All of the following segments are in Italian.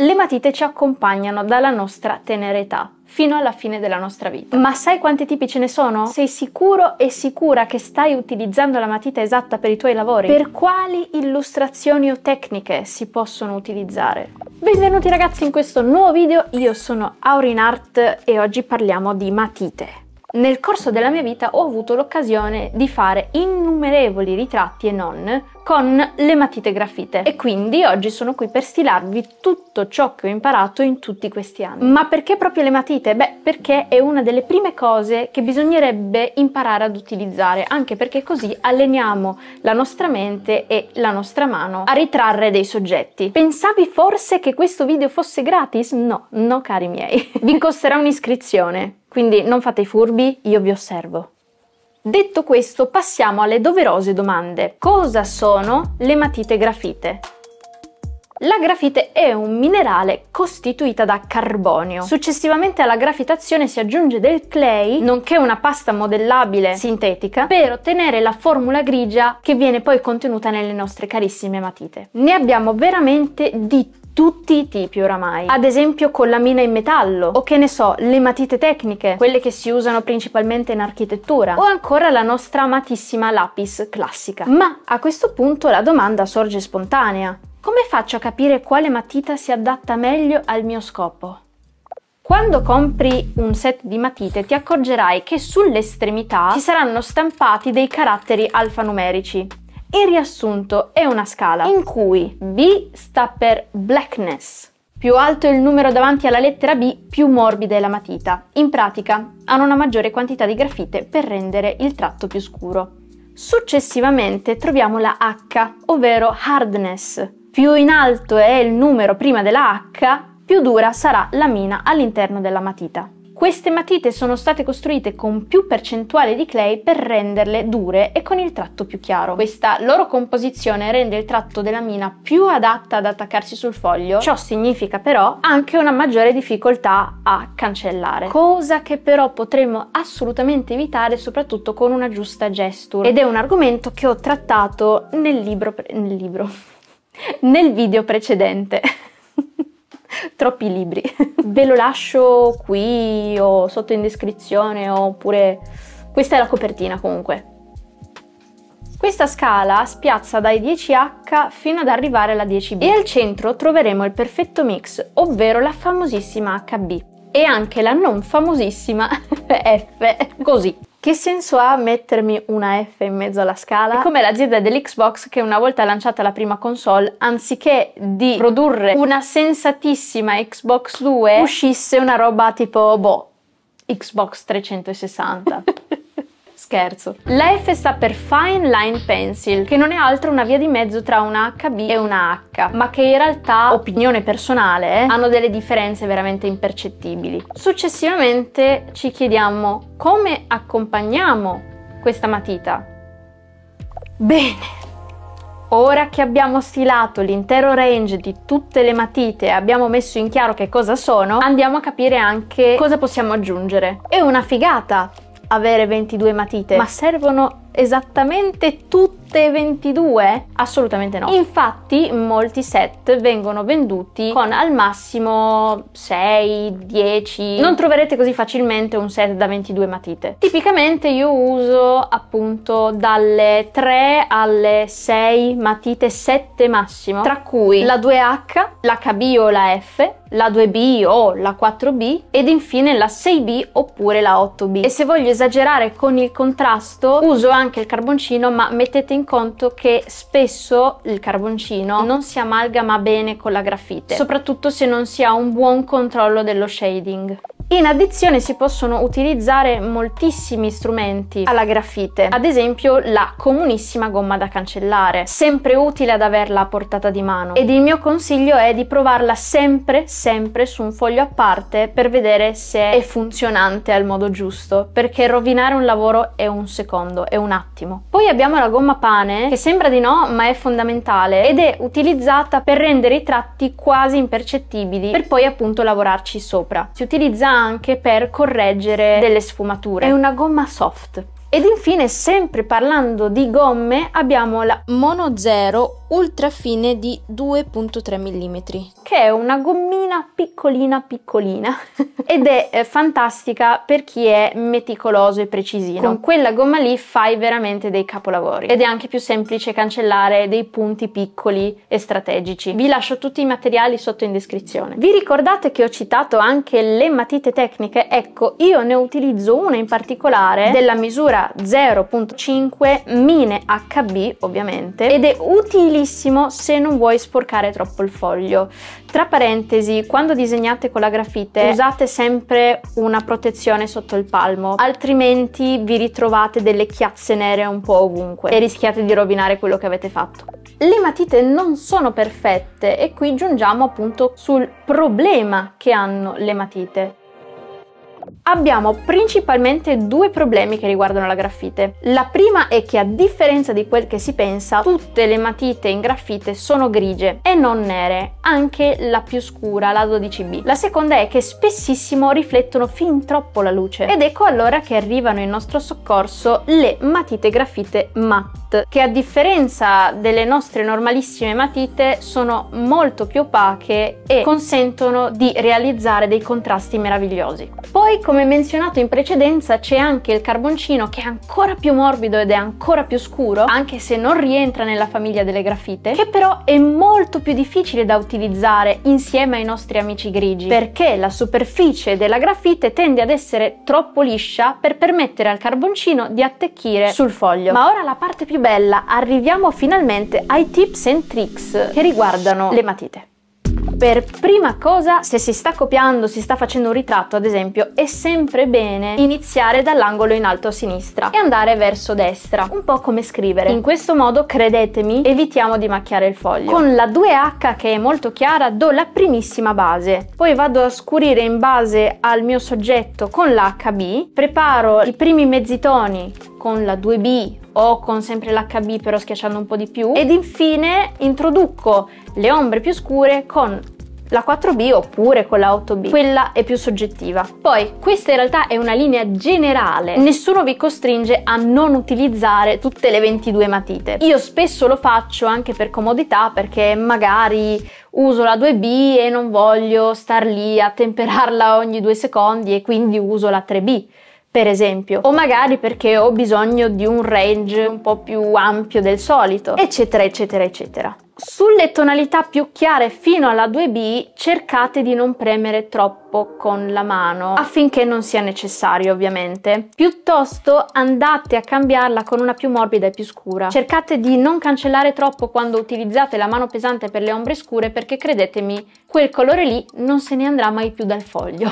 Le matite ci accompagnano dalla nostra tenera età fino alla fine della nostra vita. Ma sai quanti tipi ce ne sono? Sei sicuro e sicura che stai utilizzando la matita esatta per i tuoi lavori? Per quali illustrazioni o tecniche si possono utilizzare? Benvenuti ragazzi in questo nuovo video, io sono Aurin Art e oggi parliamo di matite. Nel corso della mia vita ho avuto l'occasione di fare innumerevoli ritratti e non con le matite grafite e quindi oggi sono qui per stilarvi tutto ciò che ho imparato in tutti questi anni. Ma perché proprio le matite? Beh, perché è una delle prime cose che bisognerebbe imparare ad utilizzare, anche perché così alleniamo la nostra mente e la nostra mano a ritrarre dei soggetti. Pensavi forse che questo video fosse gratis? No, no cari miei. Vi costerà un'iscrizione, quindi non fate i furbi, io vi osservo. Detto questo, passiamo alle doverose domande. Cosa sono le matite grafite? La grafite è un minerale costituita da carbonio. Successivamente alla grafitazione si aggiunge del clay, nonché una pasta modellabile sintetica, per ottenere la formula grigia che viene poi contenuta nelle nostre carissime matite. Ne abbiamo veramente di tutti i tipi oramai. Ad esempio con la mina in metallo o che ne so, le matite tecniche, quelle che si usano principalmente in architettura o ancora la nostra amatissima lapis classica. Ma a questo punto la domanda sorge spontanea. Come faccio a capire quale matita si adatta meglio al mio scopo? Quando compri un set di matite ti accorgerai che sulle estremità ci saranno stampati dei caratteri alfanumerici il riassunto è una scala in cui B sta per blackness. Più alto è il numero davanti alla lettera B, più morbida è la matita. In pratica hanno una maggiore quantità di grafite per rendere il tratto più scuro. Successivamente troviamo la H, ovvero hardness. Più in alto è il numero prima della H, più dura sarà la mina all'interno della matita. Queste matite sono state costruite con più percentuale di clay per renderle dure e con il tratto più chiaro. Questa loro composizione rende il tratto della mina più adatta ad attaccarsi sul foglio, ciò significa però anche una maggiore difficoltà a cancellare, cosa che però potremmo assolutamente evitare soprattutto con una giusta gesture ed è un argomento che ho trattato nel libro, pre- nel libro, nel video precedente troppi libri. Ve lo lascio qui o sotto in descrizione oppure questa è la copertina comunque. Questa scala spiazza dai 10H fino ad arrivare alla 10B e al centro troveremo il perfetto mix, ovvero la famosissima HB e anche la non famosissima F, così. Che senso ha mettermi una F in mezzo alla scala? È come l'azienda dell'Xbox che una volta lanciata la prima console, anziché di produrre una sensatissima Xbox 2, uscisse una roba tipo, boh, Xbox 360. scherzo. La F sta per Fine Line Pencil, che non è altro una via di mezzo tra una HB e una H, ma che in realtà, opinione personale, eh, hanno delle differenze veramente impercettibili. Successivamente ci chiediamo come accompagniamo questa matita. Bene, Ora che abbiamo stilato l'intero range di tutte le matite e abbiamo messo in chiaro che cosa sono, andiamo a capire anche cosa possiamo aggiungere. È una figata! avere 22 matite, ma servono esattamente tutte 22? Assolutamente no. Infatti molti set vengono venduti con al massimo 6, 10. Non troverete così facilmente un set da 22 matite. Tipicamente io uso appunto dalle 3 alle 6 matite, 7 massimo, tra cui la 2H, la l'HB o la F la 2B o la 4B ed infine la 6B oppure la 8B. E se voglio esagerare con il contrasto uso anche il carboncino ma mettete in conto che spesso il carboncino non si amalgama bene con la grafite, soprattutto se non si ha un buon controllo dello shading. In addizione si possono utilizzare moltissimi strumenti alla grafite, ad esempio la comunissima gomma da cancellare, sempre utile ad averla a portata di mano. Ed il mio consiglio è di provarla sempre, sempre su un foglio a parte per vedere se è funzionante al modo giusto, perché rovinare un lavoro è un secondo, è un attimo. Poi abbiamo la gomma pane, che sembra di no, ma è fondamentale ed è utilizzata per rendere i tratti quasi impercettibili, per poi appunto lavorarci sopra. Si utilizza anche per correggere delle sfumature. È una gomma soft. Ed infine, sempre parlando di gomme, abbiamo la Mono Zero ultra fine di 2.3 mm, che è una gommina piccolina piccolina ed è eh, fantastica per chi è meticoloso e precisino. Con quella gomma lì fai veramente dei capolavori ed è anche più semplice cancellare dei punti piccoli e strategici. Vi lascio tutti i materiali sotto in descrizione. Vi ricordate che ho citato anche le matite tecniche? Ecco, io ne utilizzo una in particolare della misura 0.5 mine HB ovviamente ed è utilissimo se non vuoi sporcare troppo il foglio. Tra parentesi, quando disegnate con la grafite usate sempre una protezione sotto il palmo, altrimenti vi ritrovate delle chiazze nere un po' ovunque e rischiate di rovinare quello che avete fatto. Le matite non sono perfette e qui giungiamo appunto sul problema che hanno le matite. Abbiamo principalmente due problemi che riguardano la graffite. La prima è che a differenza di quel che si pensa, tutte le matite in graffite sono grigie e non nere, anche la più scura, la 12B. La seconda è che spessissimo riflettono fin troppo la luce ed ecco allora che arrivano in nostro soccorso le matite graffite matte, che a differenza delle nostre normalissime matite sono molto più opache e consentono di realizzare dei contrasti meravigliosi. Poi e come menzionato in precedenza c'è anche il carboncino che è ancora più morbido ed è ancora più scuro, anche se non rientra nella famiglia delle grafite, che però è molto più difficile da utilizzare insieme ai nostri amici grigi, perché la superficie della grafite tende ad essere troppo liscia per permettere al carboncino di attecchire sul foglio. Ma ora la parte più bella, arriviamo finalmente ai tips and tricks che riguardano le matite. Per prima cosa, se si sta copiando, si sta facendo un ritratto ad esempio, è sempre bene iniziare dall'angolo in alto a sinistra e andare verso destra, un po' come scrivere. In questo modo, credetemi, evitiamo di macchiare il foglio. Con la 2H che è molto chiara do la primissima base, poi vado a scurire in base al mio soggetto con la HB, preparo i primi mezzi toni con la 2B o con sempre l'HB però schiacciando un po' di più ed infine introduco le ombre più scure con la 4B oppure con la 8B, quella è più soggettiva. Poi questa in realtà è una linea generale, nessuno vi costringe a non utilizzare tutte le 22 matite. Io spesso lo faccio anche per comodità perché magari uso la 2B e non voglio star lì a temperarla ogni due secondi e quindi uso la 3B per esempio, o magari perché ho bisogno di un range un po' più ampio del solito, eccetera, eccetera, eccetera. Sulle tonalità più chiare fino alla 2B cercate di non premere troppo con la mano affinché non sia necessario ovviamente. Piuttosto andate a cambiarla con una più morbida e più scura. Cercate di non cancellare troppo quando utilizzate la mano pesante per le ombre scure perché credetemi quel colore lì non se ne andrà mai più dal foglio.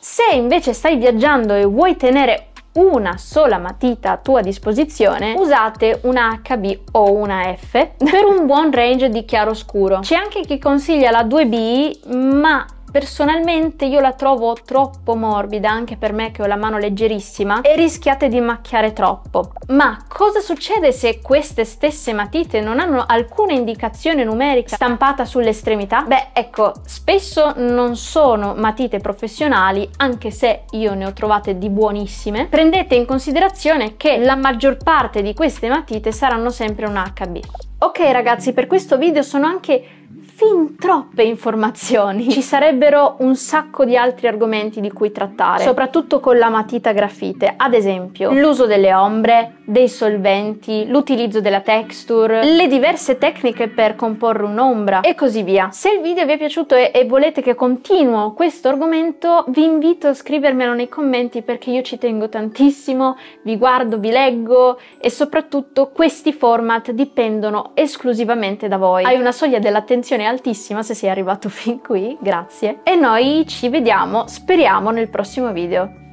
Se invece stai viaggiando e vuoi tenere una sola matita a tua disposizione, usate una HB o una F per un buon range di chiaroscuro. C'è anche chi consiglia la 2B, ma Personalmente io la trovo troppo morbida anche per me che ho la mano leggerissima e rischiate di macchiare troppo. Ma cosa succede se queste stesse matite non hanno alcuna indicazione numerica stampata sull'estremità? Beh ecco, spesso non sono matite professionali anche se io ne ho trovate di buonissime. Prendete in considerazione che la maggior parte di queste matite saranno sempre un HB. Ok ragazzi, per questo video sono anche fin troppe informazioni. Ci sarebbero un sacco di altri argomenti di cui trattare, soprattutto con la matita grafite, ad esempio l'uso delle ombre, dei solventi, l'utilizzo della texture, le diverse tecniche per comporre un'ombra e così via. Se il video vi è piaciuto e, e volete che continuo questo argomento, vi invito a scrivermelo nei commenti perché io ci tengo tantissimo, vi guardo, vi leggo e soprattutto questi format dipendono esclusivamente da voi. Hai una soglia dell'attenzione altissima se sei arrivato fin qui, grazie. E noi ci vediamo, speriamo, nel prossimo video.